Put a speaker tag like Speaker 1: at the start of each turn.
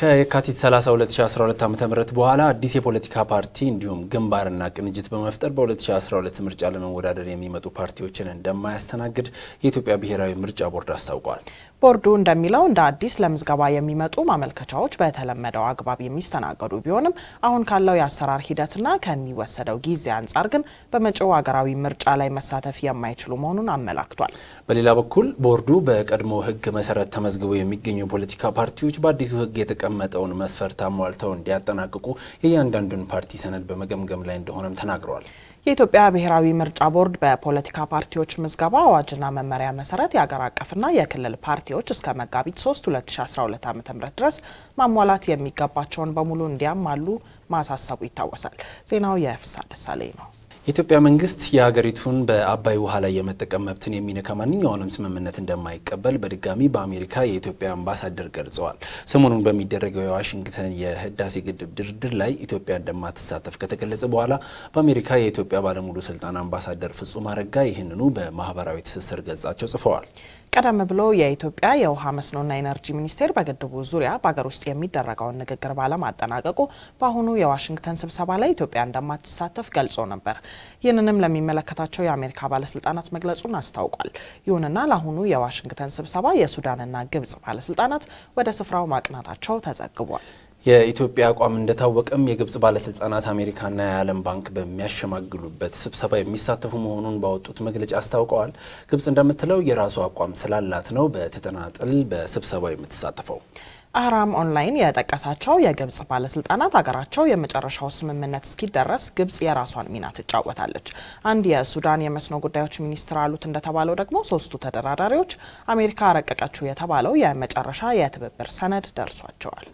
Speaker 1: ከየካቲት 30 2012 ዓ ም በኋላ አዲስ የፖለቲካ ፓርቲ እንዲሁም ግንባርና ቅንጅት በመፍጠር በ2012 ምርጫ ለመወዳደር የሚመጡ ፓርቲዎችን እንደማያስተናግድ የኢትዮጵያ ብሔራዊ ምርጫ ቦርድ አስታውቋል።
Speaker 2: ቦርዱ እንደሚለው እንደ አዲስ ለምዝገባ የሚመጡ ማመልከቻዎች በተለመደው አግባብ የሚስተናገዱ ቢሆንም አሁን ካለው የአሰራር ሂደትና ከሚወሰደው ጊዜ አንጻር ግን በመጪው ሀገራዊ ምርጫ ላይ መሳተፍ የማይችሉ መሆኑን አመላክቷል።
Speaker 1: በሌላ በኩል ቦርዱ በቀድሞ ሕግ መሰረት ተመዝግበው የሚገኙ የፖለቲካ ፓርቲዎች በአዲሱ ሕግ የተቀ የተቀመጠውን መስፈርት አሟልተው እንዲያጠናቅቁ የእያንዳንዱን ፓርቲ ሰነድ በመገምገም ላይ እንደሆነም ተናግረዋል።
Speaker 2: የኢትዮጵያ ብሔራዊ ምርጫ ቦርድ በፖለቲካ ፓርቲዎች ምዝገባ አዋጅና መመሪያ መሰረት የአገር አቀፍና የክልል ፓርቲዎች እስከ መጋቢት 3 2012 ዓ ም ድረስ ማሟላት የሚገባቸውን በሙሉ እንዲያሟሉ ማሳሰቡ ይታወሳል። ዜናው የፍሳ ደሳለኝ ነው።
Speaker 1: የኢትዮጵያ መንግስት የሀገሪቱን በአባይ ውሃ ላይ የመጠቀም መብትን የሚነካ ማንኛውንም ስምምነት እንደማይቀበል በድጋሚ በአሜሪካ የኢትዮጵያ አምባሳደር ገልጸዋል። ሰሞኑን በሚደረገው የዋሽንግተን የህዳሴ ግድብ ድርድር ላይ ኢትዮጵያ እንደማትሳተፍ ከተገለጸ በኋላ በአሜሪካ የኢትዮጵያ ባለሙሉ ስልጣን አምባሳደር ፍጹም አረጋ ይህንኑ በማህበራዊ ትስስር ገጻቸው ጽፈዋል።
Speaker 2: ቀደም ብሎ የኢትዮጵያ የውሃ መስኖና ኢነርጂ ሚኒስቴር በግድቡ ዙሪያ በሀገር ውስጥ የሚደረገውን ንግግር ባለማጠናቀቁ በአሁኑ የዋሽንግተን ስብሰባ ላይ ኢትዮጵያ እንደማትሳተፍ ገልጾ ነበር። ይህንንም ለሚመለከታቸው የአሜሪካ ባለስልጣናት መግለጹን አስታውቋል። ይሁንና ለአሁኑ የዋሽንግተን ስብሰባ የሱዳንና ግብጽ ባለስልጣናት ወደ ስፍራው ማቅናታቸው ተዘግቧል።
Speaker 1: የኢትዮጵያ አቋም እንደታወቀም የግብጽ ባለስልጣናት አሜሪካና የዓለም ባንክ በሚያሸማግሉበት ስብሰባ የሚሳተፉ መሆኑን ባወጡት መግለጫ አስታውቀዋል። ግብጽ እንደምትለው የራሱ አቋም ስላላት ነው በተናጠል በስብሰባው የምትሳተፈው።
Speaker 2: አህራም ኦንላይን የጠቀሳቸው የግብጽ ባለስልጣናት ሀገራቸው የመጨረሻው ስምምነት እስኪደረስ ግብጽ የራሷን ሚና ትጫወታለች። አንድ የሱዳን የመስኖ ጉዳዮች ሚኒስትር አሉት እንደተባለው ደግሞ ሶስቱ ተደራዳሪዎች አሜሪካ ረቀቀችው የተባለው የመጨረሻ የትብብር ሰነድ ደርሷቸዋል።